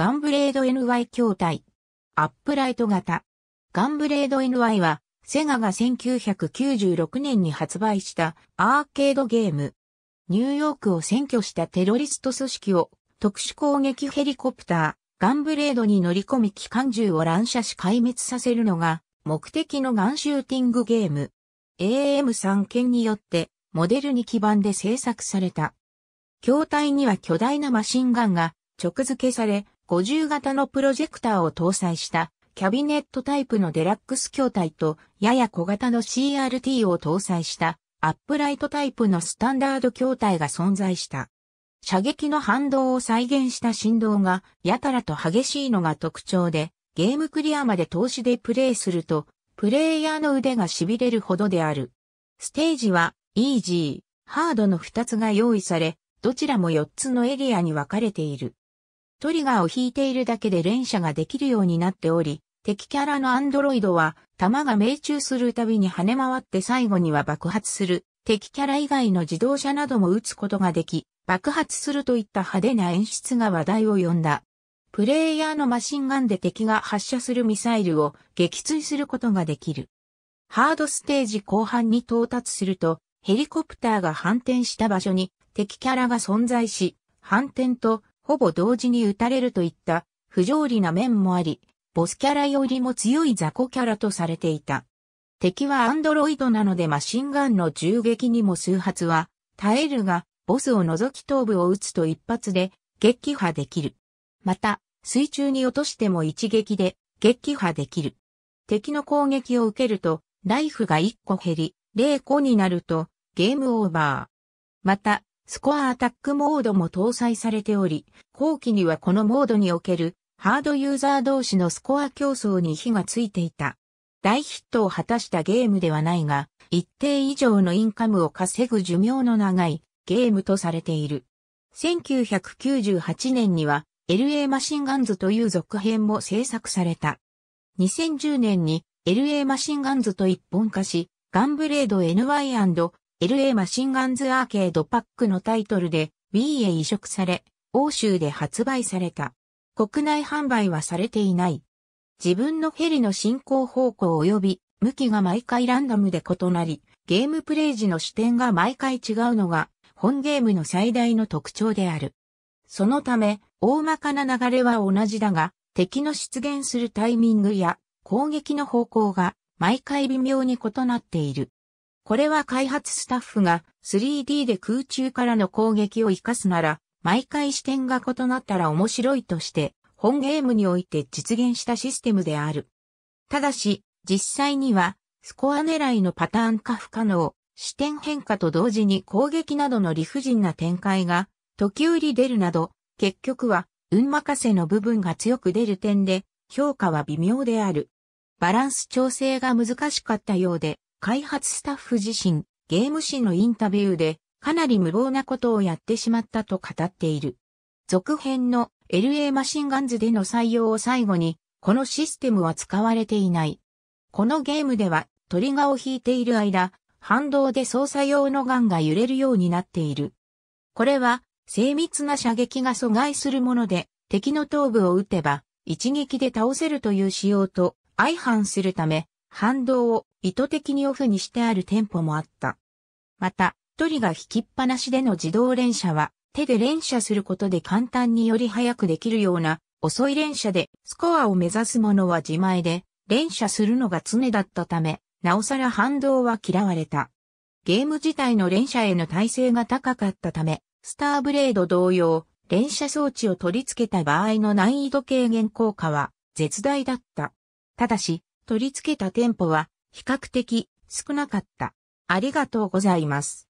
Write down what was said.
ガンブレード NY 筐体。アップライト型。ガンブレード NY は、セガが1996年に発売したアーケードゲーム。ニューヨークを占拠したテロリスト組織を特殊攻撃ヘリコプター、ガンブレードに乗り込み機関銃を乱射し壊滅させるのが目的のガンシューティングゲーム。AM3 件によってモデルに基盤で制作された。筐体には巨大なマシンガンが直付けされ、50型のプロジェクターを搭載したキャビネットタイプのデラックス筐体とやや小型の CRT を搭載したアップライトタイプのスタンダード筐体が存在した。射撃の反動を再現した振動がやたらと激しいのが特徴で、ゲームクリアまで投資でプレイすると、プレイヤーの腕が痺れるほどである。ステージは、イージー、ハードの2つが用意され、どちらも4つのエリアに分かれている。トリガーを引いているだけで連射ができるようになっており、敵キャラのアンドロイドは弾が命中するたびに跳ね回って最後には爆発する。敵キャラ以外の自動車なども撃つことができ、爆発するといった派手な演出が話題を呼んだ。プレイヤーのマシンガンで敵が発射するミサイルを撃墜することができる。ハードステージ後半に到達すると、ヘリコプターが反転した場所に敵キャラが存在し、反転とほぼ同時に打たれるといった不条理な面もあり、ボスキャラよりも強い雑魚キャラとされていた。敵はアンドロイドなのでマシンガンの銃撃にも数発は耐えるが、ボスを除き頭部を撃つと一発で撃破できる。また、水中に落としても一撃で撃破できる。敵の攻撃を受けると、ライフが1個減り、0個になると、ゲームオーバー。また、スコアアタックモードも搭載されており、後期にはこのモードにおけるハードユーザー同士のスコア競争に火がついていた。大ヒットを果たしたゲームではないが、一定以上のインカムを稼ぐ寿命の長いゲームとされている。1998年には LA マシンガンズという続編も制作された。2010年に LA マシンガンズと一本化し、ガンブレード NY& LA マシンガンズアーケードパックのタイトルで Wii へ移植され、欧州で発売された。国内販売はされていない。自分のヘリの進行方向及び向きが毎回ランダムで異なり、ゲームプレイ時の視点が毎回違うのが本ゲームの最大の特徴である。そのため、大まかな流れは同じだが、敵の出現するタイミングや攻撃の方向が毎回微妙に異なっている。これは開発スタッフが 3D で空中からの攻撃を活かすなら、毎回視点が異なったら面白いとして、本ゲームにおいて実現したシステムである。ただし、実際には、スコア狙いのパターン化不可能、視点変化と同時に攻撃などの理不尽な展開が、時折出るなど、結局は、運任せの部分が強く出る点で、評価は微妙である。バランス調整が難しかったようで、開発スタッフ自身、ゲーム誌のインタビューで、かなり無謀なことをやってしまったと語っている。続編の LA マシンガンズでの採用を最後に、このシステムは使われていない。このゲームでは、トリガーを引いている間、反動で操作用のガンが揺れるようになっている。これは、精密な射撃が阻害するもので、敵の頭部を撃てば、一撃で倒せるという仕様と相反するため、反動を意図的にオフにしてある店舗もあった。また、一人が引きっぱなしでの自動連射は、手で連射することで簡単により早くできるような、遅い連射で、スコアを目指すものは自前で、連射するのが常だったため、なおさら反動は嫌われた。ゲーム自体の連射への耐性が高かったため、スターブレード同様、連射装置を取り付けた場合の難易度軽減効果は絶大だった。ただし、取り付けた店舗は比較的少なかった。ありがとうございます。